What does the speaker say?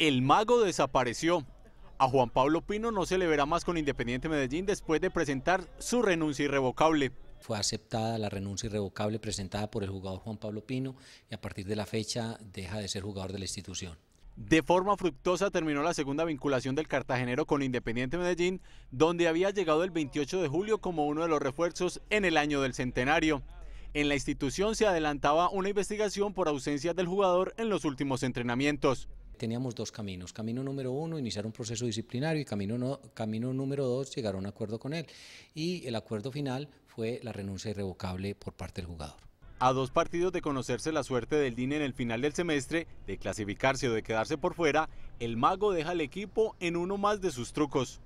El mago desapareció. A Juan Pablo Pino no se le verá más con Independiente Medellín después de presentar su renuncia irrevocable. Fue aceptada la renuncia irrevocable presentada por el jugador Juan Pablo Pino y a partir de la fecha deja de ser jugador de la institución. De forma fructosa terminó la segunda vinculación del cartagenero con Independiente Medellín, donde había llegado el 28 de julio como uno de los refuerzos en el año del centenario. En la institución se adelantaba una investigación por ausencia del jugador en los últimos entrenamientos teníamos dos caminos. Camino número uno, iniciar un proceso disciplinario y camino, camino número dos, llegar a un acuerdo con él. Y el acuerdo final fue la renuncia irrevocable por parte del jugador. A dos partidos de conocerse la suerte del DIN en el final del semestre, de clasificarse o de quedarse por fuera, el mago deja al equipo en uno más de sus trucos.